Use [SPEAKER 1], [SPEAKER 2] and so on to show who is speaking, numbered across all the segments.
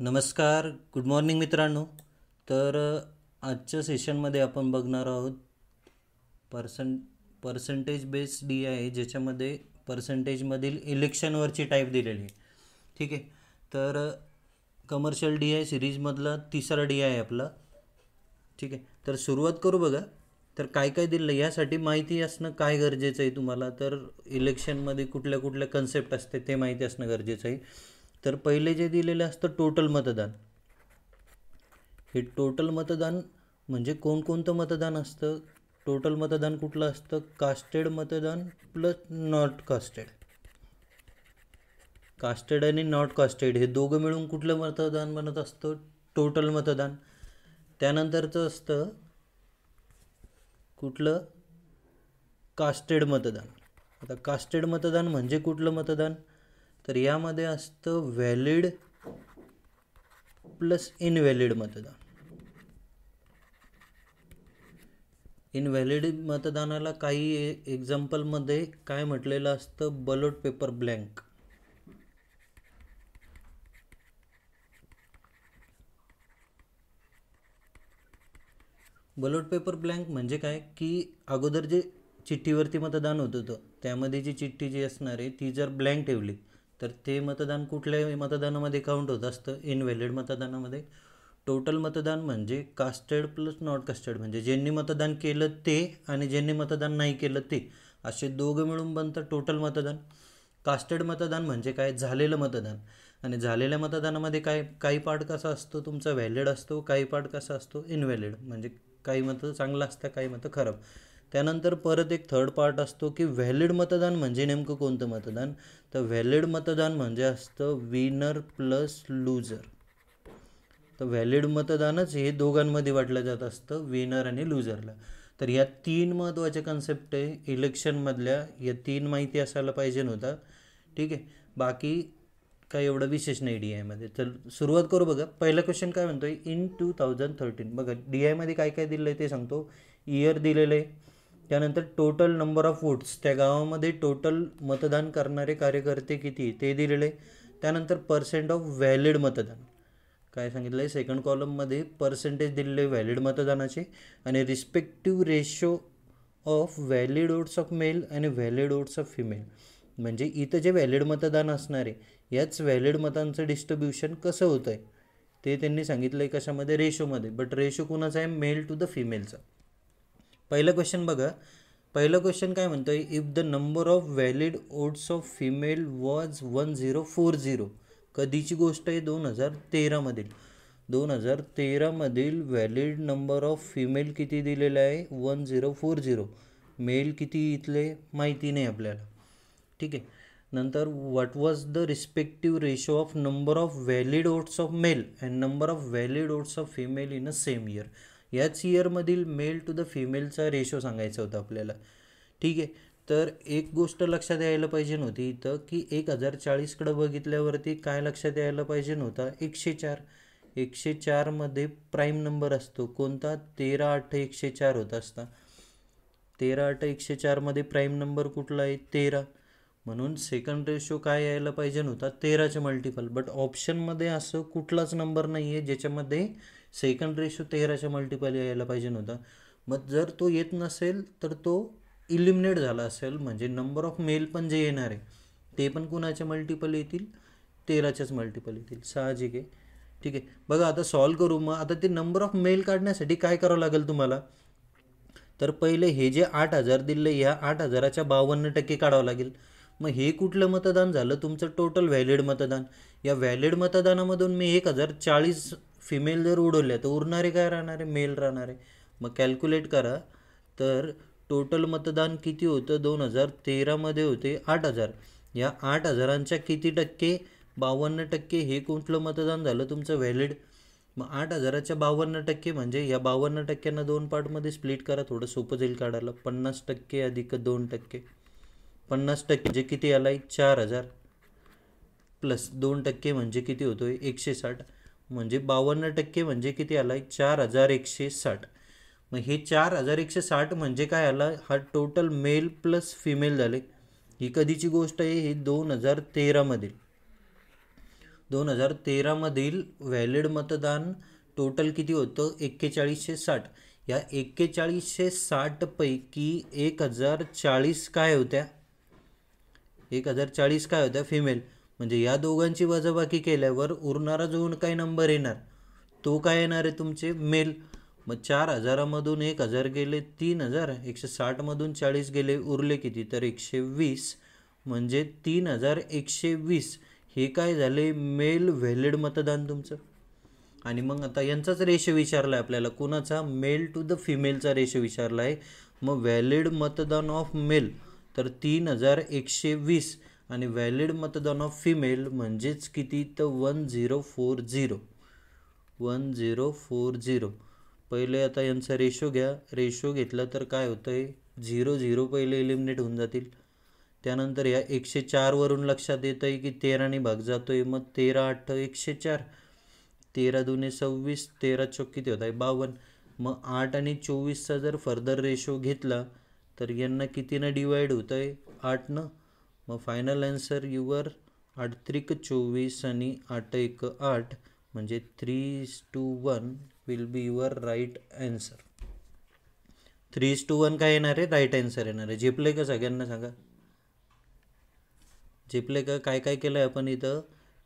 [SPEAKER 1] नमस्कार good morning मित्रांनो तर आजच्या सेशनमध्ये आपण बघणार आहोत पर्सन पर्सेंटेज बेस्ड डी आहे ज्याच्यामध्ये पर्सेंटेजमधील इलेक्शनवरची टाईप दिलेली आहे ठीक आहे तर कमर्शियल डी आय सिरीजमधला तिसरा डी आहे आपला ठीक आहे तर सुरुवात करू बघा तर काय काय दिलं यासाठी माहिती असणं काय गरजेचं आहे तुम्हाला तर इलेक्शनमध्ये कुठल्या कुठल्या कन्सेप्ट असते ते माहिती असणं गरजेचं आहे तर पहिले जे दिलेले असतं टोटल मतदान हे टोटल मतदान म्हणजे कोणकोणतं मतदान असतं टोटल मतदान कुठलं असतं कास्टेड मतदान प्लस नॉट कास्टेड कास्टेड आणि नॉट कास्टेड हे दोघं मिळून कुठलं मतदान बनत असतं टोटल मतदान त्यानंतरचं असतं कुठलं कास्टेड मतदान आता कास्टेड मतदान म्हणजे कुठलं मतदान तर यामध्ये असतं व्हॅलिड प्लस इनव्हॅलिड मतदान इनव्हॅलिड मतदानाला काही एक्झाम्पलमध्ये काय म्हटलेलं असतं ballot paper blank ballot paper blank म्हणजे काय की अगोदर जे चिठ्ठीवरती मतदान होत होतं त्यामध्ये जी चिठ्ठी जी असणार आहे ती जर ब्लँक ठेवली तर ते मतदान कुठल्याही मतदानामध्ये काउंट होत असतं इनव्हॅलिड मतदानामध्ये टोटल मतदान म्हणजे कास्टेड प्लस नॉट कास्टेड म्हणजे ज्यांनी मतदान केलं ते आणि ज्यांनी मतदान नाही केलं ते असे दोघं मिळून बनतं टोटल मतदान कास्टेड मतदान म्हणजे काय झालेलं मतदान आणि झालेल्या मतदानामध्ये काय काही पार्ट कसा असतो तुमचा व्हॅलिड असतो काही पार्ट कसा असतो इनव्हॅलिड म्हणजे काही मतं चांगलं असतं काही मतं खराब त्यानंतर परत एक थर्ड पार्ट असतो की व्हॅलिड मतदान म्हणजे नेमकं कोणतं मतदान तर व्हॅलिड मतदान म्हणजे असतं विनर प्लस लूजर तर व्हॅलिड मतदानच हे दोघांमध्ये वाटलं जात असतं विनर आणि लूजरला तर या तीन महत्त्वाचे कन्सेप्ट आहे इलेक्शनमधल्या या तीन माहिती असायला पाहिजे नव्हता ठीक आहे बाकी काय एवढं विशेष नाही डी आयमध्ये तर सुरुवात करू बघा पहिला क्वेश्चन काय म्हणतो आहे इन टू थाउजंड थर्टीन बघा डी आयमध्ये काय काय दिलं आहे ते सांगतो इयर दिलेलं आहे त्यानंतर टोटल नंबर ऑफ वोट्स त्या गावामध्ये टोटल मतदान करणारे कार्यकर्ते किती ते दिलेले त्यानंतर पर्सेंट ऑफ व्हॅलिड मतदान काय सांगितलं आहे सेकंड कॉलममध्ये पर्सेंटेज दिलेले व्हॅलिड मतदानाचे आणि respective ratio of valid votes of male आणि व्हॅलिड वोट्स ऑफ फिमेल म्हणजे इथं जे व्हॅलिड मतदान असणार आहे याच व्हॅलिड मतांचं डिस्ट्रिब्युशन कसं होतं आहे ते त्यांनी सांगितलं आहे कशामध्ये रेशोमध्ये बट रेशो कुणाचा आहे मेल टू द फिमेलचा पहिलं क्वेश्चन बघा पहिलं क्वेश्चन काय म्हणतो if the number of valid votes of female was one zero four zero कधीची गोष्ट आहे दोन हजार तेरामधील दोन हजार तेरामधील व्हॅलिड नंबर ऑफ फिमेल किती दिलेला आहे one zero four zero male किती इथले माहिती नाही आपल्याला ठीक आहे नंतर what was the respective ratio of number of valid votes of male and number of valid votes of female in a same year याच इयरमधील मेल टू द फिमेलचा रेशो सांगायचा होता आपल्याला ठीक आहे तर एक गोष्ट लक्षात यायला पाहिजे नव्हती इथं की एक हजार चाळीसकडं बघितल्यावरती काय लक्षात यायला पाहिजे नव्हता एकशे चार एकशे चारमध्ये प्राईम नंबर असतो कोणता तेरा आठ एकशे चार होत असता तेरा आठ एकशे चारमध्ये प्राईम नंबर कुठला आहे तेरा म्हणून सेकंड रेशो काय यायला पाहिजे नव्हता तेराचे मल्टिपल बट ऑप्शनमध्ये असं कुठलाच नंबर नाही आहे ज्याच्यामध्ये सेकंड रेशो तेराच्या मल्टिपल यायला पाहिजे नव्हता मग जर तो येत नसेल तर तो इलिमिनेट झाला असेल म्हणजे नंबर ऑफ मेल पण जे येणार आहे ते पण कुणाच्या मल्टिपल येतील तेराच्याच मल्टिपल येतील साहजिक आहे ठीक आहे बघा आता सॉल्व करू मग आता ते नंबर ऑफ मेल काढण्यासाठी काय करावं लागेल तुम्हाला तर पहिले हे जे आठ हजार दिले ह्या आठ हजाराच्या बावन्न टक्के काढावं लागेल मग हे कुठलं मतदान झालं तुमचं टोटल व्हॅलिड मतदान या व्हॅलिड मतदानामधून मी एक हजार चाळीस फिमेल जर उडवल्या तर उरणारे काय राहणारे मेल राहणारे मग कॅल्क्युलेट करा तर टोटल मतदान किती होतं दोन हजार तेरामध्ये होते आठ हजार या आठ हजारांच्या किती टक्के बावन्न टक्के हे कुठलं मतदान झालं तुमचं व्हॅलिड मग आठ हजाराच्या बावन्न टक्के म्हणजे या बावन्न टक्क्यांना दोन पार्टमध्ये स्प्लिट करा थोडं सोपं जाईल काढायला पन्नास टक्के अधिक दोन टक्के पन्नास टक्के जे म्हणजे किती आला आहे चार हजार प्लस दोन टक्के म्हणजे किती होतो आहे एकशे साठ म्हणजे बावन्न टक्के म्हणजे किती आला आहे चार हजार एकशे साठ मग हे चार हजार एकशे साठ म्हणजे काय आला हा टोटल मेल प्लस फिमेल झाले ही कधीची गोष्ट आहे हे दोन हजार तेरामधील दोन हजार तेरामधील व्हॅलिड मतदान टोटल किती होतं एक्केचाळीसशे साठ या एक्केचाळीसशे साठपैकी एक हजार चाळीस काय होत्या एक हजार चाळीस काय होत्या फिमेल म्हणजे या दोघांची वजाबाकी केल्यावर उरणारा जो काही नंबर येणार तो काय येणार आहे तुमचे मेल मग चार हजारामधून एक हजार गेले तीन हजार एकशे साठमधून चाळीस गेले उरले किती तर एकशे वीस म्हणजे तीन हजार एकशे वीस हे काय झाले मेल व्हॅलिड मतदान तुमचं आणि मग आता यांचाच रेशो विचारला आहे आपल्याला कोणाचा मेल टू द फिमेलचा रेशो विचारला आहे मग व्हॅलिड मतदान ऑफ मेल तर तीन हजार एकशे वीस आणि व्हॅलिड मतदान ऑफ फिमेल म्हणजेच किती तर one zero four zero one zero four zero पहिले आता यांचा रेशो घ्या रेशो घेतला तर काय होतं आहे झिरो झिरो पहिले इलिमिनेट होऊन जातील त्यानंतर या एकशे चारवरून लक्षात येतं आहे की तेराने भाग जातो आहे मग तेरा आठ एकशे चार तेरा दोन्ही सव्वीस तेरा चौक किती होत आहे बावन्न मग आठ आणि चोवीसचा जर फर्दर रेशो घेतला तर यांना कितीनं डिवाईड होतं आहे आठनं मग फायनल आन्सर युवर आठ त्रिक चोवीस आणि आठ एक आठ म्हणजे three to one will be your right answer three is to one काय येणार आहे राईट आन्सर येणार आहे झेपले का सगळ्यांना सांगा झेपले का काय काय केलं आहे आपण इथं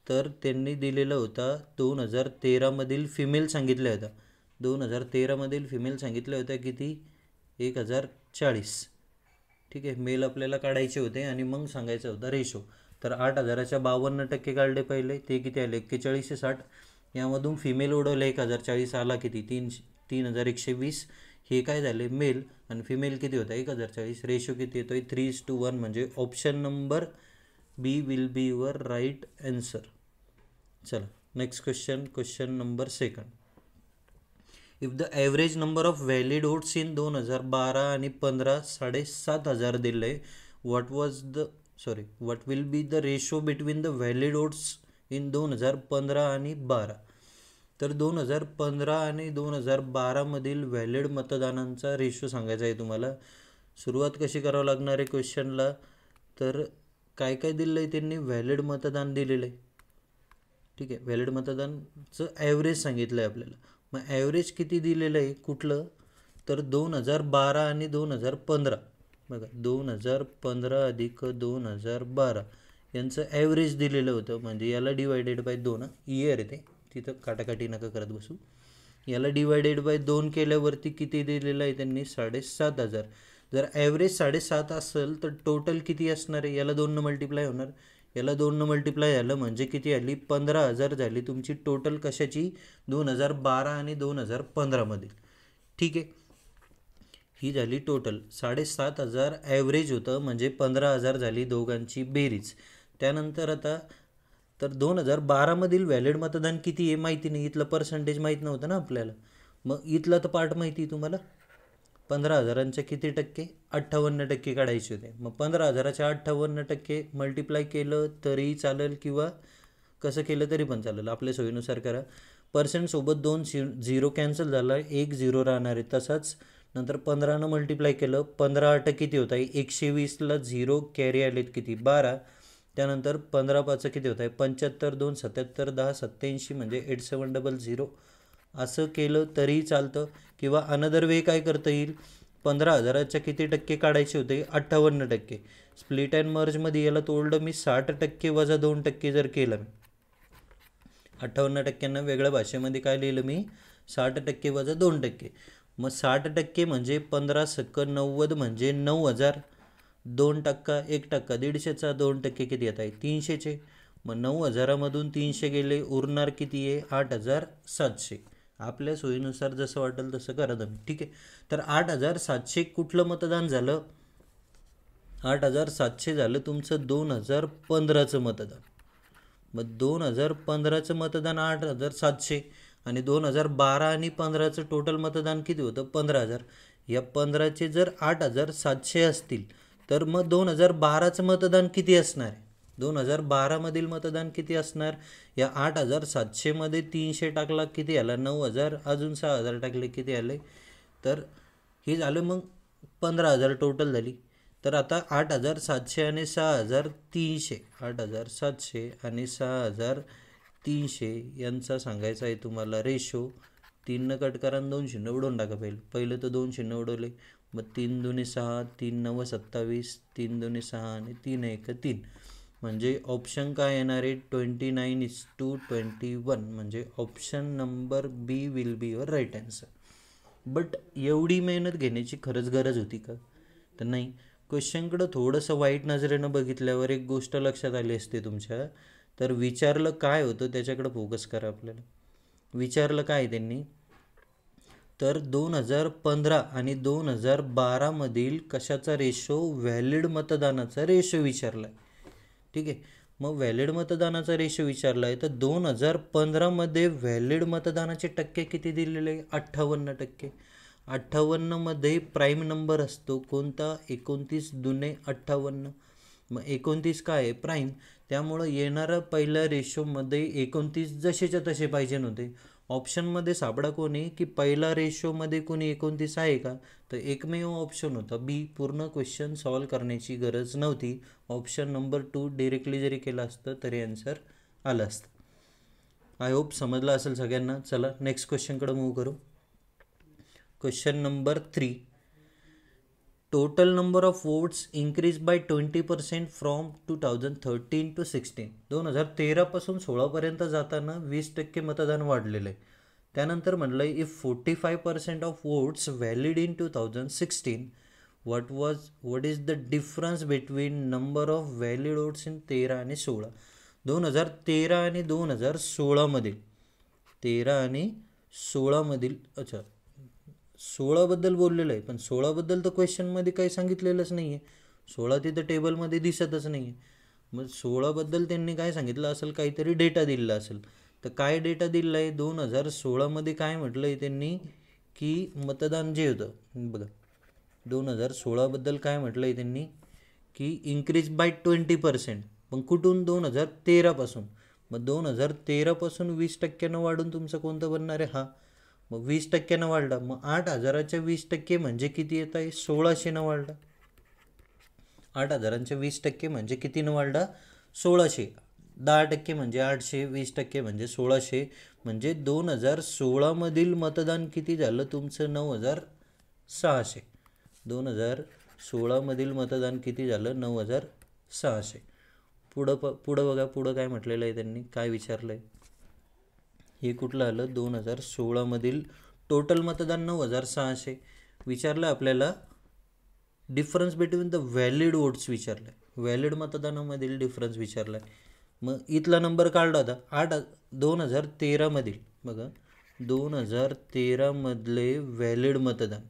[SPEAKER 1] तर त्यांनी दिलेलं होता दोन हजार तेरामधील फिमेल सांगितल्या होत्या दोन हजार तेरामधील फिमेल सांगितल्या होत्या किती एक हजार चाळीस ठीक आहे मेल आपल्याला काढायचे होते आणि मग सांगायचा होता रेशो तर आठ हजाराच्या बावन्न टक्के काढले पहिले ते किती आले एक्केचाळीसशे साठ यामधून फिमेल उडवलं एक हजार चाळीस आला किती तीन तीन हजार एकशे वीस हे काय झाले मेल आणि फिमेल किती होता एक हजार चाळीस रेशो किती येतो आहे थ्री टू वन म्हणजे option number B will be your right answer चला next question question number second if the average number of valid votes in दोन हजार बारा आणि पंधरा साडेसात हजार दिले what was the sorry what will be the ratio between the valid votes in दोन हजार पंधरा आणि बारा तर दोन हजार पंधरा आणि दोन हजार बारामधील व्हॅलिड मतदानांचा रेशो सांगायचा आहे तुम्हाला सुरुवात कशी करावं लागणार आहे क्वेश्चनला तर काय काय दिलं आहे त्यांनी व्हॅलिड मतदान दिलेलं आहे ठीक आहे व्हॅलिड मतदानचं ॲव्हरेज सांगितलं आहे आपल्याला मग ॲव्हरेज किती दिलेलं आहे कुठलं तर दोन हजार बारा आणि दोन हजार पंधरा बघा दोन हजार पंधरा अधिक दोन हजार बारा यांचं ॲव्हरेज दिलेलं होतं म्हणजे याला डिवायडेड बाय दोन इयर ते तिथं काटाकाटी नका करत बसू याला डिवायडेड बाय दोन केल्यावरती किती दिलेलं आहे त्यांनी साडेसात हजार जर ॲव्हरेज साडेसात असेल तर टोटल किती असणार आहे याला दोननं मल्टिप्लाय होणार याला दोननं मल्टिप्लाय झालं म्हणजे किती आली पंधरा हजार झाली तुमची टोटल कशाची दोन हजार बारा आणि दोन हजार पंधरामधील ठीक आहे ही झाली टोटल साडेसात हजार ॲव्हरेज होतं म्हणजे पंधरा हजार झाली दोघांची बेरीज त्यानंतर आता तर दोन हजार बारामधील व्हॅलिड मतदान किती आहे माहिती नाही इथलं पर्सेंटेज माहीत नव्हतं ना आपल्याला मग इथला तर पार्ट माहिती आहे तुम्हाला पंधरा हजारांचे किती टक्के अठ्ठावन्न टक्के काढायचे होते मग पंधरा हजाराच्या अठ्ठावन्न टक्के मल्टिप्लाय केलं तरी चालेल किंवा कसं केलं तरी पण चालेल आपल्या सोयीनुसार करा पर्सेंटसोबत दोन शि झिरो कॅन्सल झाला एक झिरो राहणार आहे तसाच नंतर पंधरानं मल्टिप्लाय केलं पंधरा आठ किती होत आहे एकशे वीसला झिरो कॅरी आलेत किती बारा त्यानंतर पंधरा पाचं किती होत आहे पंच्याहत्तर दोन सत्याहत्तर दहा सत्त्याऐंशी म्हणजे एट सेवन डबल झिरो असं केलं तरीही चालतं किंवा अनदर वे काय करता येईल पंधरा हजाराच्या किती टक्के काढायचे होते अठ्ठावन्न टक्के स्प्लिट अँड मर्जमध्ये याला तोडलं मी साठ टक्के वजा दोन टक्के जर केलं मी अठ्ठावन्न टक्क्यांना वेगळ्या भाषेमध्ये काय लिहिलं मी साठ टक्के वजा दोन टक्के मग साठ टक्के म्हणजे पंधरा सक्क नव्वद म्हणजे नऊ हजार दोन टक्का एक टक्का दीडशेचा दोन टक्के किती येत आहे तीनशेचे मग नऊ हजारामधून तीनशे गेले उरणार किती आहे आठ हजार सातशे आपल्या सोयीनुसार जसं वाटेल तसं करा तुम्ही ठीक आहे तर आठ हजार सातशे कुठलं मतदान झालं आठ हजार सातशे झालं तुमचं दोन हजार पंधराचं मतदान मग दोन हजार पंधराचं मतदान आठ हजार सातशे आणि दोन हजार बारा आणि पंधराचं टोटल मतदान किती होतं पंधरा हजार या पंधराचे जर आठ हजार सातशे असतील तर मग दोन हजार बाराचं मतदान किती असणार आहे दोन हजार बारामधील मतदान किती असणार या आठ हजार सातशेमध्ये तीनशे टाकला किती आला नऊ हजार अजून सहा हजार टाकले किती आले तर हे झालं मग पंधरा हजार टोटल झाली तर आता आठ हजार सातशे आणि सहा हजार तीनशे आठ हजार सातशे आणि सहा हजार तीनशे यांचा सांगायचा आहे तुम्हाला रेशो तीननं कट करा दोन शून्य उडवून टाका पहिले पहिलं तर दोन शून्य उडवले मग तीन दोन्ही सहा तीन नऊ सत्तावीस तीन दोन्ही सहा आणि तीन एक तीन म्हणजे ऑप्शन काय येणार आहे twenty nine is to twenty one म्हणजे option number B will be your right answer but एवढी मेहनत घेण्याची खरंच गरज होती का तर नाही क्वेश्चनकडं थोडंसं वाईट नजरेनं बघितल्यावर एक गोष्ट लक्षात आली असते तुमच्या तर विचारलं काय होतं त्याच्याकडे फोकस करा आपल्याला विचारलं काय त्यांनी तर दोन हजार पंधरा आणि दोन हजार बारामधील कशाचा रेशो व्हॅलिड मतदानाचा रेशो विचारला आहे ठीक आहे मग व्हॅलिड मतदानाचा रेशो विचारला आहे तर दोन हजार पंधरामध्ये व्हॅलिड मतदानाचे टक्के किती दिलेले अठ्ठावन्न टक्के अठ्ठावन्नमध्ये प्राईम नंबर असतो कोणता एकोणतीस दुने अठ्ठावन्न मग एकोणतीस काय आहे प्राईम त्यामुळं येणारा पहिला रेशोमध्ये एकोणतीस जसेच्या तसे पाहिजे नव्हते ऑप्शनमध्ये सापडा कोणी की पहिला रेशोमध्ये कोणी एकोणतीस आहे का तर एकमेव ऑप्शन होता बी पूर्ण क्वेश्चन सॉल्व करण्याची गरज नव्हती ऑप्शन नंबर टू डिरेक्टली जरी केलं असतं तरी आन्सर आलं असतं आय होप समजलं असेल सगळ्यांना चला नेक्स्ट क्वेश्चनकडं मूव्ह करू question number three total number of votes increase by twenty percent from two thousand thirteen to sixteen दोन हजार तेरापासून सोळापर्यंत जाताना वीस टक्के मतदान वाढलेलं आहे त्यानंतर म्हणलं आहे if forty five percent of votes valid in two thousand sixteen what was what is the difference between number of valid votes in तेरा आणि सोळा दोन हजार तेरा आणि दोन हजार सोळामधील तेरा आणि सोळामधील अच्छा सोळाबद्दल बोललेलं आहे पण सोळाबद्दल तर क्वेश्चनमध्ये काही सांगितलेलंच नाही आहे सोळा तिथं टेबलमध्ये दिसतच नाही आहे मग सोळाबद्दल त्यांनी काय सांगितलं असेल काहीतरी डेटा दिला असेल तर काय डेटा दिलेला आहे दोन हजार सोळामध्ये काय म्हटलं आहे त्यांनी की मतदान जे होतं बघा दोन हजार सोळाबद्दल काय म्हटलं आहे त्यांनी की इन्क्रीज बाय ट्वेंटी पर्सेंट पण कुठून दोन हजार तेरापासून मग दोन हजार तेरापासून वीस टक्क्यानं वाढून तुमचं कोणतं बनणार आहे हा मग वीस टक्क्यानं वाढला मग आठ हजाराच्या वीस टक्के म्हणजे किती येत आहे सोळाशेनं वाढला आठ हजारांच्या वीस टक्के म्हणजे कितीनं वाढला सोळाशे दहा टक्के म्हणजे आठशे वीस टक्के म्हणजे सोळाशे म्हणजे दोन हजार सोळामधील मतदान किती झालं तुमचं नऊ हजार सहाशे दोन हजार सोळामधील मतदान किती झालं नऊ हजार सहाशे पुढं प पुढं बघा पुढं काय म्हटलेलं आहे त्यांनी काय विचारलं आहे हे कुठलं आलं दोन हजार सोळामधील टोटल मतदान नऊ हजार सहाशे विचारलं आपल्याला difference between the valid votes विचारलं आहे व्हॅलिड मतदानामधील डिफरन्स विचारला आहे मग इथला नंबर काढला होता आठ दोन हजार तेरामधील बघा दोन हजार तेरामधले व्हॅलिड मतदान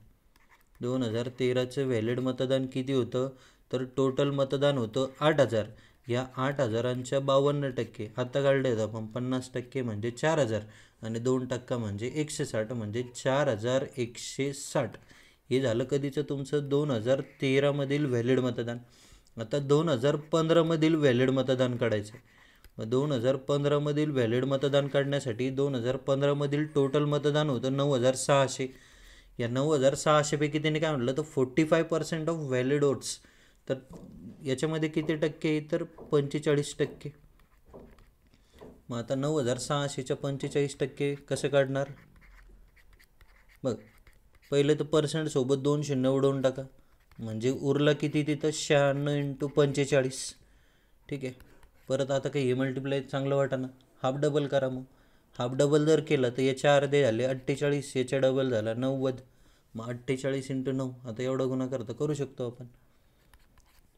[SPEAKER 1] दोन हजार तेराचं व्हॅलिड मतदान किती होतं तर टोटल मतदान होतं आठ हजार या आठ हजारांच्या बावन्न टक्के आता आहेत आपण पन्नास टक्के म्हणजे चार हजार आणि दोन टक्का म्हणजे एकशे साठ म्हणजे चार हजार एकशे साठ हे झालं कधीचं तुमचं दोन हजार तेरामधील व्हॅलिड मतदान आता दोन हजार पंधरामधील व्हॅलिड मतदान काढायचं आहे मग दोन हजार पंधरामधील व्हॅलिड मतदान काढण्यासाठी दोन हजार पंधरामधील टोटल मतदान होतं नऊ हजार सहाशे या नऊ हजार सहाशेपैकी त्यांनी काय म्हटलं तर forty five percent of valid votes तर याच्यामध्ये किती टक्के तर पंचेचाळीस टक्के मग आता नऊ हजार सहाशेच्या पंचेचाळीस टक्के कसं काढणार बघ पहिले तर पर्सेंट सोबत दोन शून्य उडवून टाका म्हणजे उरला किती तिथं शहाण्णव इंटू पंचेचाळीस ठीक आहे परत आता काही हे मल्टिप्लाय चांगलं वाटा ना हाफ डबल करा मग हाफ डबल जर केलं तर याच्या अर्धे झाले अठ्ठेचाळीस याच्या डबल झाला नव्वद मग अठ्ठेचाळीस इंटू नऊ आता एवढा गुन्हा करता करू शकतो आपण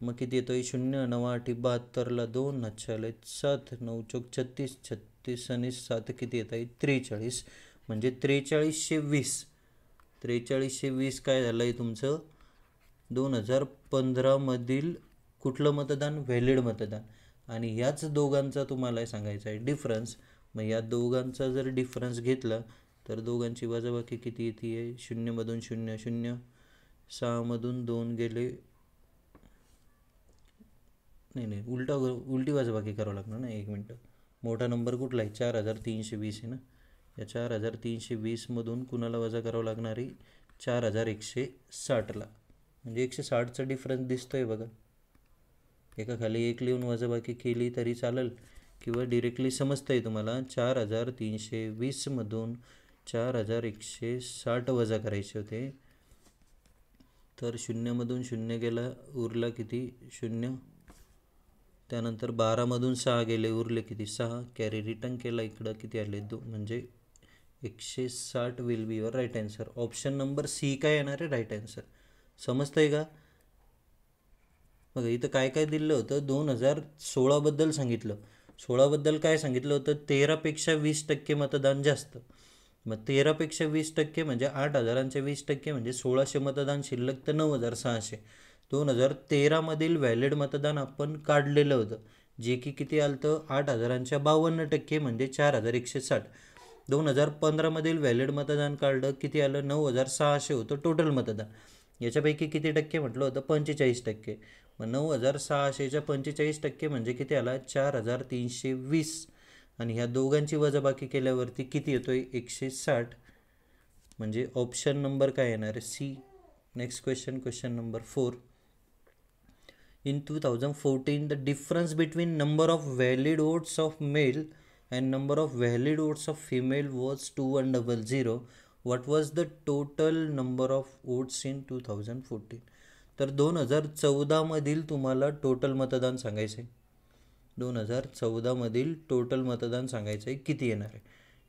[SPEAKER 1] मग किती येतो आहे शून्य नवा आठ बहात्तरला दोन अच्छाले सात नऊ चौक छत्तीस छत्तीस आणि सात किती येत आहे त्रेचाळीस म्हणजे त्रेचाळीसशे वीस त्रेचाळीसशे वीस काय झालं आहे तुमचं दोन हजार पंधरामधील कुठलं मतदान व्हॅलिड मतदान आणि याच दोघांचा तुम्हाला सांगायचं आहे डिफरन्स मग या दोघांचा जर डिफरन्स घेतला तर दोघांची वजाबाकी किती येते आहे शून्यमधून शून्य शून्य सहामधून दोन गेले नाही नाही उलटा उलटी वजाबाकी करावं लागणार ना एक मिनटं मोठा नंबर कुठला आहे चार हजार तीनशे वीस आहे ना या चार हजार तीनशे वीसमधून कुणाला वजा करावं लागणारी चार हजार एकशे साठला म्हणजे एकशे साठचा डिफरन्स दिसतो आहे बघा एका खाली एक लिहून वजाबाकी केली तरी चालेल किंवा डिरेक्टली समजतं आहे तुम्हाला चार हजार तीनशे वीसमधून चार हजार एकशे साठ वजा करायचे होते तर शून्यमधून शून्य गेला उरला किती शून्य त्यानंतर बारामधून सहा गेले उरले किती सहा कॅरी रिटर्न केला इकडं किती आले दो म्हणजे एकशे साठ will be your right answer option number C काय येणार आहे राईट आन्सर समजतंय का बघा इथं काय काय दिलं होतं दोन हजार सोळाबद्दल सांगितलं सोळाबद्दल काय सांगितलं होतं तेरापेक्षा वीस टक्के मतदान जास्त मग तेरापेक्षा वीस टक्के म्हणजे आठ हजारांचे वीस टक्के म्हणजे सोळाशे मतदान शिल्लक तर नऊ हजार सहाशे दोन हजार तेरामधील व्हॅलिड मतदान आपण काढलेलं होतं जे की किती आलं तर आठ हजारांच्या बावन्न टक्के म्हणजे चार हजार एकशे साठ दोन हजार पंधरामधील व्हॅलिड मतदान काढलं किती आलं नऊ हजार सहाशे होतं टोटल मतदान याच्यापैकी किती टक्के म्हटलं होतं पंचेचाळीस टक्के मग नऊ हजार सहाशेच्या पंचेचाळीस टक्के म्हणजे किती आला चार हजार तीनशे वीस आणि ह्या दोघांची वजाबाकी केल्यावरती किती येतो आहे एकशे साठ म्हणजे ऑप्शन नंबर काय येणार C next question question number four in 2014 the difference between number of valid votes of male and number of valid votes of female was 2 and double what was the total number of votes in 2014 तर दोन हजार चौदामधील तुम्हाला total मतदान सांगायचं आहे दोन हजार चौदामधील total मतदान सांगायचं आहे किती येणार आहे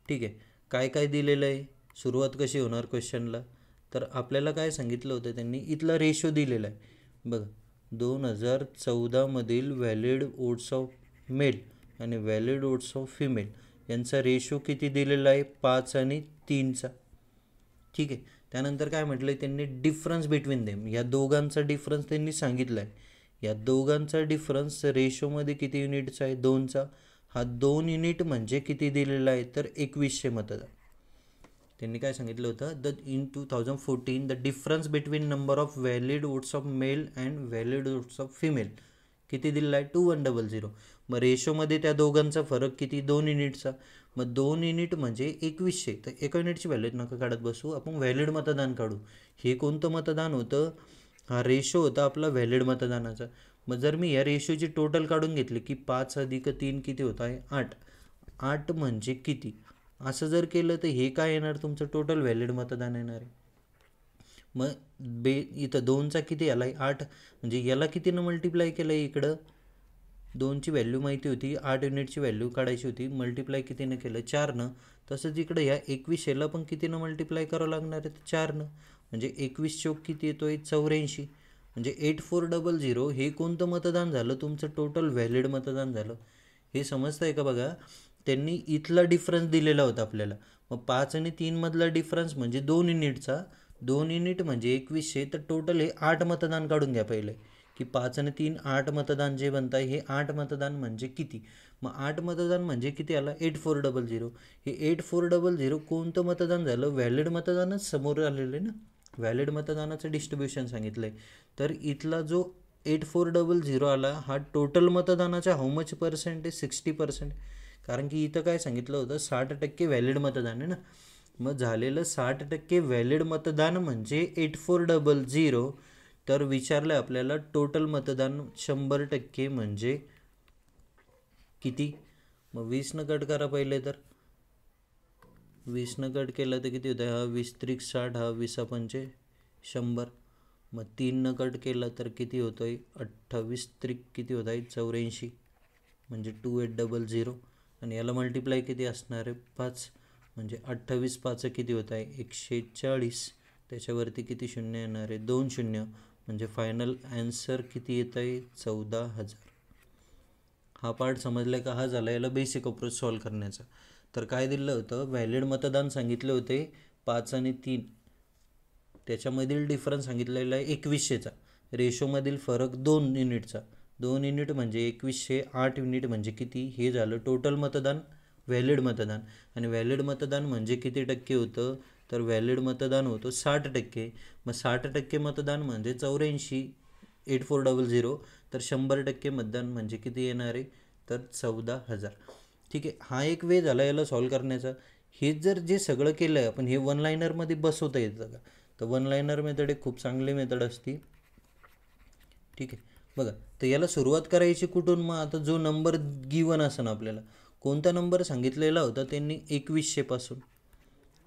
[SPEAKER 1] ठीक आहे काय काय दिलेलं आहे सुरुवात कशी होणार क्वेश्चनला तर आपल्याला काय सांगितलं होतं त्यांनी इथला रेशो दिलेला आहे बघा दोन हजार चौदामधील व्हॅलिड ओट्स ऑफ मेल आणि व्हॅलिड ओट्स ऑफ फिमेल यांचा रेशो किती दिलेला आहे पाच आणि तीनचा ठीक आहे त्यानंतर काय म्हटलं आहे त्यांनी डिफरन्स बिटवीन देम या दोघांचा डिफरन्स त्यांनी सांगितला आहे या दोघांचा डिफरन्स रेशोमध्ये किती युनिटचा आहे दोनचा हा दोन युनिट म्हणजे किती दिलेला आहे तर एकवीसशे मतदार त्यांनी काय सांगितलं होतं the in two thousand fourteen the difference between number of valid votes of male and valid votes of female किती दिलेला आहे टू वन डबल झिरो मग रेशोमध्ये त्या दोघांचा फरक किती दोन युनिटचा मग दोन युनिट म्हणजे एकवीसशे तर एका युनिटची व्हॅल्यू नका काढत बसू आपण व्हॅलिड मतदान काढू हे कोणतं मतदान होतं हा रेशो होता आपला व्हॅलिड मतदानाचा मग जर मी या रेशोची टोटल काढून घेतली की पाच अधिक तीन किती होत आहे आठ आठ म्हणजे किती असं जर केलं तर हे काय येणार तुमचं टोटल व्हॅलिड मतदान येणार आहे मग बे इथं दोनचा किती आला आहे आठ म्हणजे याला कितीनं मल्टिप्लाय केलं आहे इकडं दोनची व्हॅल्यू माहिती होती आठ युनिटची व्हॅल्यू काढायची होती मल्टिप्लाय कितीनं केलं चारनं तसंच इकडं ह्या एकवीसशेला पण कितीनं मल्टिप्लाय करावं लागणार आहे तर चारनं म्हणजे एकवीस चौक किती येतो आहे चौऱ्याऐंशी म्हणजे एट फोर डबल झिरो हे कोणतं मतदान झालं तुमचं टोटल व्हॅलिड मतदान झालं हे समजतं आहे का बघा त्यांनी इथला डिफरन्स दिलेला होता आपल्याला मग पाच आणि तीनमधला डिफरन्स म्हणजे दोन युनिटचा दोन युनिट म्हणजे एकवीसशे तर टोटल हे आठ मतदान काढून घ्या पहिले की पाच आणि तीन आठ मतदान जे बनत आहे हे आठ मतदान म्हणजे किती मग आठ मतदान म्हणजे किती आला एट फोर डबल झिरो हे एट फोर डबल झिरो कोणतं मतदान झालं व्हॅलिड मतदानच समोर आलेलं आहे ना व्हॅलिड मतदानाचं डिस्ट्रीब्युशन सांगितलं आहे तर इथला जो एट फोर डबल झिरो आला हा टोटल मतदानाचा हाऊ मच पर्सेंट आहे सिक्स्टी पर्सेंट कारण की इथं काय सांगितलं होतं साठ टक्के व्हॅलिड मतदान आहे ना मग झालेलं साठ टक्के व्हॅलिड मतदान म्हणजे एट फोर डबल झिरो तर विचारलं आपल्याला टोटल मतदान शंभर टक्के म्हणजे किती मग वीसनं कट करा पहिले तर वीसनं कट केलं तर किती होतं हा वीस त्रिक साठ हा वीसा पंचे शंभर मग तीननं कट केलं तर किती होतं आहे अठ्ठावीस त्रिक किती होत आहे चौऱ्याऐंशी म्हणजे टू एट डबल झिरो आणि याला मल्टिप्लाय किती असणार आहे पाच म्हणजे अठ्ठावीस पाच किती होत आहे एकशे चाळीस त्याच्यावरती किती शून्य येणार आहे दोन शून्य म्हणजे फायनल ॲन्सर किती येत आहे चौदा हजार हा पार्ट समजला का हा झाला याला बेसिक अप्रोच सॉल्व करण्याचा तर काय दिलं होतं व्हॅलिड मतदान सांगितले होते पाच आणि तीन त्याच्यामधील डिफरन्स सांगितलेला आहे एकवीसशेचा रेशोमधील फरक दोन युनिटचा दोन युनिट म्हणजे एकवीसशे आठ युनिट म्हणजे किती हे झालं टोटल मतदान व्हॅलिड मतदान आणि व्हॅलिड मतदान म्हणजे किती टक्के होतं तर व्हॅलिड मतदान होतं साठ टक्के मग साठ टक्के मतदान म्हणजे चौऱ्याऐंशी एट फोर डबल झिरो तर शंभर टक्के मतदान म्हणजे किती येणार आहे तर चौदा हजार ठीक आहे हा एक वे झाला याला सॉल्व करण्याचा हे जर जे सगळं केलं आहे आपण हे वन लायनरमध्ये बसवता येतं का तर वन लायनर मेथड एक खूप चांगली मेथड असती ठीक आहे बघा तर याला सुरुवात करायची कुठून मग आता जो नंबर गिवन ना आपल्याला कोणता नंबर सांगितलेला होता त्यांनी एकवीसशेपासून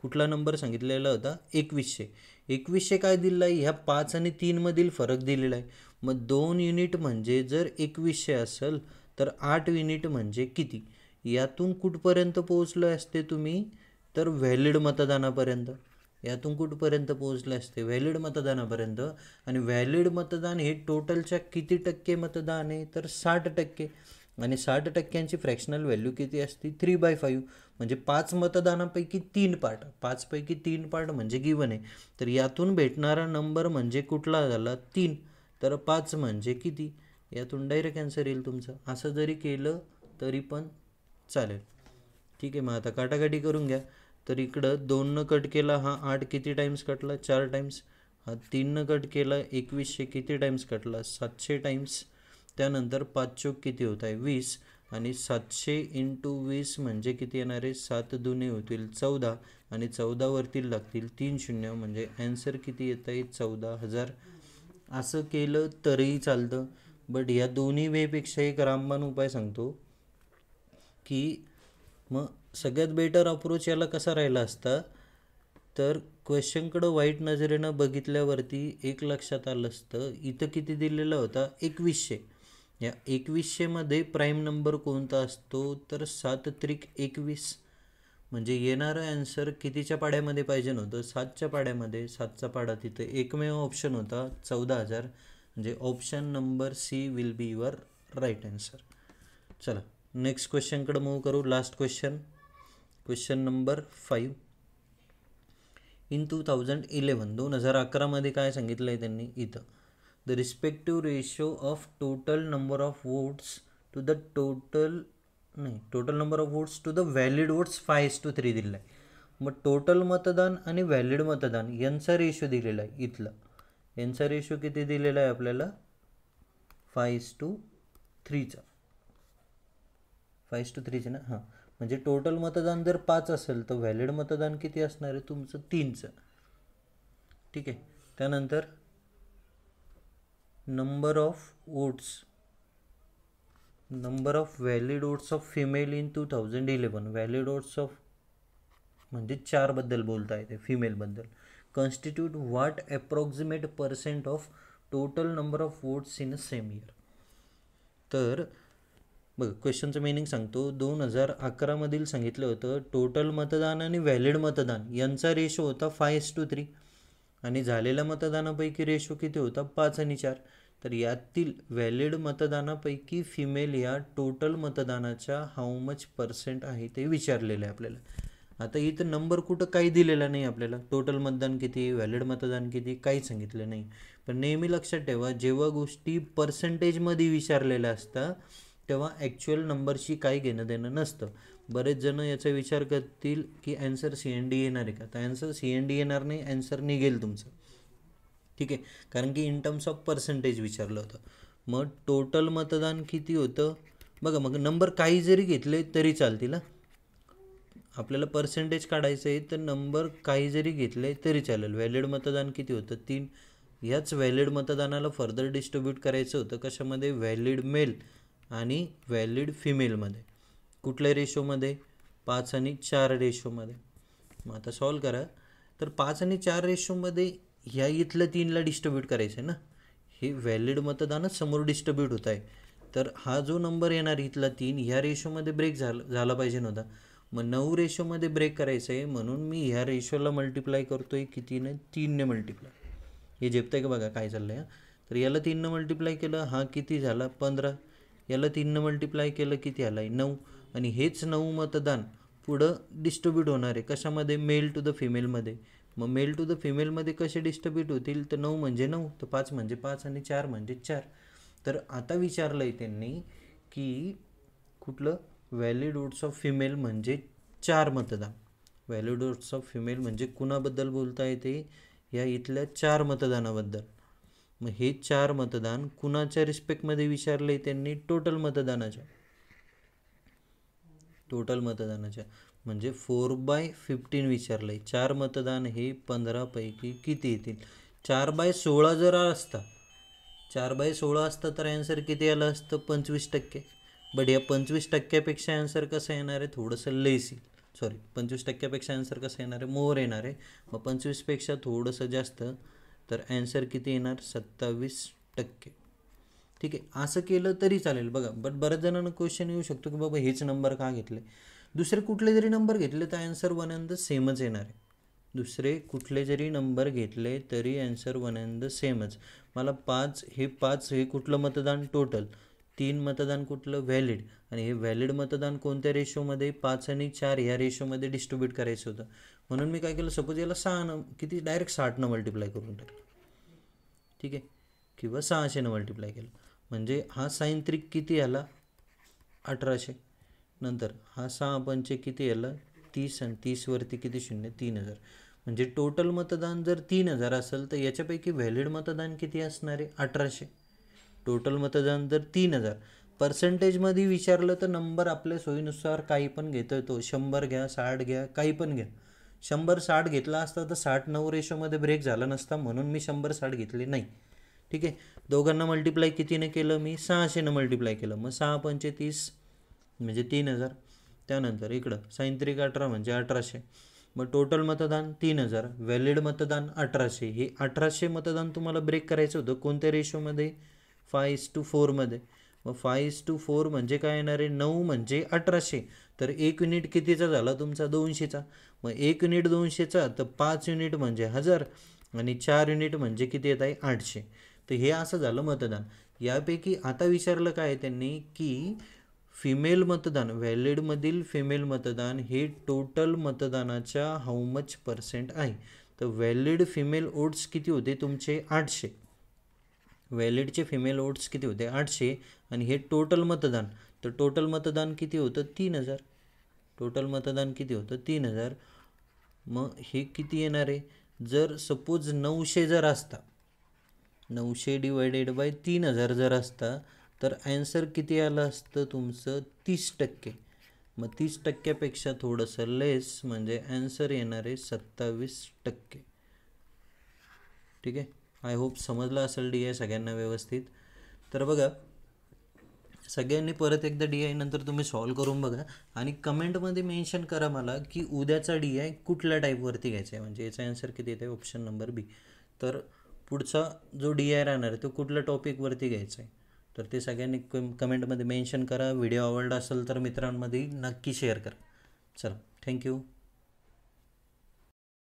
[SPEAKER 1] कुठला नंबर सांगितलेला होता एकवीसशे एकवीसशे काय दिलेला आहे ह्या पाच आणि तीनमधील फरक दिलेला आहे मग दोन युनिट म्हणजे जर एकवीसशे असेल तर आठ युनिट म्हणजे किती यातून कुठपर्यंत पोहोचले असते तुम्ही तर व्हॅलिड मतदानापर्यंत यातून कुठपर्यंत पोहोचले असते व्हॅलिड मतदानापर्यंत आणि व्हॅलिड मतदान हे टोटलच्या किती टक्के मतदान आहे तर साठ टक्के आणि साठ टक्क्यांची फ्रॅक्शनल व्हॅल्यू किती असते थ्री बाय फाईव्ह म्हणजे पाच मतदानापैकी तीन पार्ट पाचपैकी तीन पार्ट म्हणजे गिवन आहे तर यातून भेटणारा नंबर म्हणजे कुठला झाला तीन तर पाच म्हणजे किती यातून डायरेक्ट आन्सर येईल तुमचं असं जरी केलं तरी पण चालेल ठीक आहे मग आता काटाकाटी करून घ्या तर इकडं दोननं कट केला हा आठ किती टाईम्स कटला चार टाईम्स हा तीननं कट केला एकवीसशे किती टाईम्स कटला सातशे टाईम्स त्यानंतर पाच चोक किती होत आहे वीस आणि सातशे इंटू वीस म्हणजे किती येणार आहे सात दुने होतील चौदा आणि चौदावरती लागतील तीन शून्य म्हणजे ॲन्सर किती येत आहे चौदा हजार असं केलं तरीही चालतं बट या दोन्ही वेपेक्षा एक रामबाण उपाय सांगतो की मग सगळ्यात बेटर अप्रोच याला कसा राहिला असता तर क्वेश्चनकडं वाईट नजरेनं बघितल्यावरती एक लक्षात आलं असतं इथं किती दिलेला होता एकवीसशे या एकवीसशेमध्ये प्राईम नंबर कोणता असतो तर सात त्रिक एकवीस म्हणजे येणारं ॲन्सर कितीच्या पाड्यामध्ये पाहिजे नव्हतं सातच्या पाड्यामध्ये सातचा पाडा तिथे एकमेव ऑप्शन होता चौदा हजार म्हणजे option number C will be your right answer चला नेक्स्ट क्वेश्चनकडं मूव करू last question question number five in two thousand eleven दोन हजार अकरामध्ये काय सांगितलं आहे त्यांनी इथं the respective ratio of total number of votes to the total नाही total number of votes to the valid votes five is to three दिलेला आहे मग टोटल मतदान आणि व्हॅलिड मतदान यांचा रेशो दिलेला आहे इथला यांचा रेशो किती दिलेला आहे आपल्याला फाय टू थ्रीचा फाय टू थ्रीचा ना हां म्हणजे टोटल मतदान जर पाच असेल तर व्हॅलिड मतदान किती असणार आहे तुमचं तीनचं ठीक आहे त्यानंतर number of votes number of valid votes of female in two thousand eleven valid votes of म्हणजे चारबद्दल बोलता येते फिमेलबद्दल constitute what approximate percent of total number of votes in a same year तर बघ क्वेश्चनचं मिनिंग सांगतो दोन हजार अकरामधील सांगितलं होतं टोटल मतदान आणि व्हॅलिड मतदान यांचा रेशो होता फाय एस टू थ्री आणि झालेल्या मतदानापैकी रेशो किती होता पाच आणि चार तर यातील व्हॅलिड मतदानापैकी फिमेल या टोटल मतदानाच्या हाऊ मच पर्सेंट आहे ते विचारलेलं आहे आपल्याला आता इथं नंबर कुठं काही दिलेला नाही आपल्याला टोटल मतदान किती व्हॅलिड मतदान किती काही सांगितलं नाही पण नेहमी लक्षात ठेवा जेव्हा गोष्टी पर्सेंटेजमध्ये विचारलेल्या असतात तेव्हा ॲक्च्युअल नंबरशी काही घेणं देणं नसतं बरेच जण याचा विचार करतील की ॲन्सर सी एन डी येणार आहे का तर ॲन्सर सी एन डी येणार नाही ॲन्सर निघेल तुमचं ठीक आहे कारण की इन टर्म्स ऑफ पर्सेंटेज विचारलं होतं मग टोटल मतदान किती होतं बघा मग नंबर काही जरी घेतले तरी चालतील आपल्याला पर्सेंटेज काढायचं आहे तर नंबर काही जरी घेतले तरी चालेल व्हॅलिड मतदान किती होतं तीन ह्याच व्हॅलिड मतदानाला फर्दर डिस्ट्रीब्यूट करायचं होतं कशामध्ये व्हॅलिड मेल आणि व्हॅलिड फिमेलमध्ये कुठल्या रेशोमध्ये पाच आणि चार रेशोमध्ये मग आता सॉल्व करा तर पाच आणि चार रेशोमध्ये ह्या इथल्या तीनला डिस्ट्रीब्यूट करायचं आहे ना हे व्हॅलिड मतदानच समोर डिस्ट्रीब्यूट होत आहे तर हा जो नंबर येणार इथला तीन ह्या रेशोमध्ये ब्रेक झाला झाला पाहिजे नव्हता मग नऊ रेशोमध्ये ब्रेक करायचं आहे म्हणून मी ह्या रेशोला मल्टिप्लाय करतो आहे कितीने तीनने मल्टिप्लाय हे झेपतं आहे का बघा काय चाललं आहे तर याला तीननं मल्टिप्लाय केलं हा किती झाला पंधरा याला तीननं मल्टिप्लाय केलं की आहे नऊ आणि हेच नऊ मतदान पुढं डिस्ट्रीब्यूट होणार आहे कशामध्ये मेल टू द फिमेलमध्ये मग मेल टू द फिमेलमध्ये कसे डिस्ट्रीब्यूट होतील तर नऊ म्हणजे नऊ तर पाच म्हणजे पाच आणि चार म्हणजे चार तर आता विचारलं आहे त्यांनी की कुठलं व्हॅलिड वोट्स ऑफ फिमेल म्हणजे चार मतदान व्हॅलिड वोट्स ऑफ फिमेल म्हणजे कुणाबद्दल बोलता येते या इथल्या चार मतदानाबद्दल मग हे चार मतदान कुणाच्या रिस्पेक्टमध्ये विचारले त्यांनी टोटल मतदानाच्या टोटल मतदानाच्या म्हणजे फोर बाय फिफ्टीन विचारलंय चार मतदान हे पंधरापैकी किती येतील चार बाय सोळा जर असता चार बाय सोळा असता तर ॲन्सर किती आलं असतं पंचवीस टक्के बट या पंचवीस टक्क्यापेक्षा आन्सर कसं येणार आहे थोडंसं लेस येईल सॉरी पंचवीस टक्क्यापेक्षा आन्सर कसं येणार आहे मोर येणार आहे मग पंचवीसपेक्षा थोडंसं जास्त तर ॲन्सर किती येणार सत्तावीस टक्के ठीक आहे असं केलं तरी चालेल बघा बट बऱ्याच जणांना क्वेश्चन येऊ शकतो की बाबा हेच नंबर का घेतले दुसरे कुठले जरी नंबर घेतले तर ॲन्सर वन अँड द सेमच येणार आहे दुसरे कुठले जरी नंबर घेतले तरी ॲन्सर वन अँड द सेमच मला पाच हे पाच हे कुठलं मतदान टोटल तीन मतदान कुठलं व्हॅलिड आणि हे व्हॅलिड मतदान कोणत्या रेशोमध्ये पाच आणि चार ह्या रेशोमध्ये डिस्ट्रीब्यूट करायचं होतं म्हणून मी काय केलं सपोज याला सहानं किती डायरेक्ट साठनं मल्टिप्लाय करून टाकलं ठीक आहे किंवा सहाशेनं मल्टिप्लाय केलं म्हणजे हा सायंत्रिक किती आला अठराशे नंतर हा सहा पंचे किती आला तीस आणि तीसवरती किती शून्य तीन हजार म्हणजे टोटल मतदान जर तीन हजार असेल तर याच्यापैकी व्हॅलिड मतदान किती असणार आहे अठराशे टोटल मतदान तर तीन हजार पर्सेंटेजमध्ये विचारलं तर नंबर आपल्या सोयीनुसार काही पण घेतो तो शंभर घ्या साठ घ्या काही पण घ्या शंभर साठ घेतला असता तर साठ नऊ रेशोमध्ये ब्रेक झाला नसता म्हणून मी शंभर साठ घेतली नाही ठीक आहे दोघांना मल्टिप्लाय कितीने केलं मी सहाशेनं मल्टिप्लाय केलं मग सहा पंचे तीस म्हणजे तीन हजार त्यानंतर इकडं सायंत्रिक अठरा म्हणजे अठराशे मग टोटल मतदान तीन हजार व्हॅलिड मतदान अठराशे हे अठराशे मतदान तुम्हाला ब्रेक करायचं होतं कोणत्या रेशोमध्ये फाय इस टू फोरमध्ये मग फाय इस टू फोर म्हणजे काय येणार आहे नऊ म्हणजे अठराशे तर एक युनिट कितीचा झाला तुमचा दोनशेचा मग एक युनिट दोनशेचा तर पाच युनिट म्हणजे हजार आणि चार युनिट म्हणजे किती येत आहे आठशे तर हे असं झालं मतदान यापैकी आता विचारलं काय त्यांनी की फिमेल मतदान व्हॅलिडमधील फिमेल मतदान हे टोटल मतदानाच्या हाऊ मच पर्सेंट आहे तर व्हॅलिड फिमेल ओट्स किती होते तुमचे आठशे व्हॅलिडचे फिमेल वोट्स किती होते आठशे आणि हे टोटल मतदान तर टोटल मतदान किती होतं तीन हजार टोटल मतदान किती होतं तीन हजार मग हे किती येणार आहे जर सपोज नऊशे जर असता नऊशे डिवायडेड बाय तीन हजार जर असता तर ॲन्सर किती आलं असतं तुमचं तीस टक्के मग तीस टक्क्यापेक्षा थोडंसं लेस म्हणजे ॲन्सर येणार आहे सत्तावीस टक्के ठीक आहे आय होप समजलं असेल डी आय सगळ्यांना व्यवस्थित तर बघा सगळ्यांनी परत एकदा डी आय नंतर तुम्ही सॉल्व करून बघा आणि कमेंटमध्ये मेन्शन करा मला की उद्याचा डी आय कुठल्या टाईपवरती घ्यायचा आहे म्हणजे याचा आन्सर किती आहे ऑप्शन नंबर बी तर पुढचा जो डी आय राहणार आहे तो कुठल्या टॉपिकवरती घ्यायचा आहे तर ते सगळ्यांनी कमेंटमध्ये मेन्शन करा व्हिडिओ आवडला असेल तर मित्रांमध्ये नक्की शेअर करा चला थँक्यू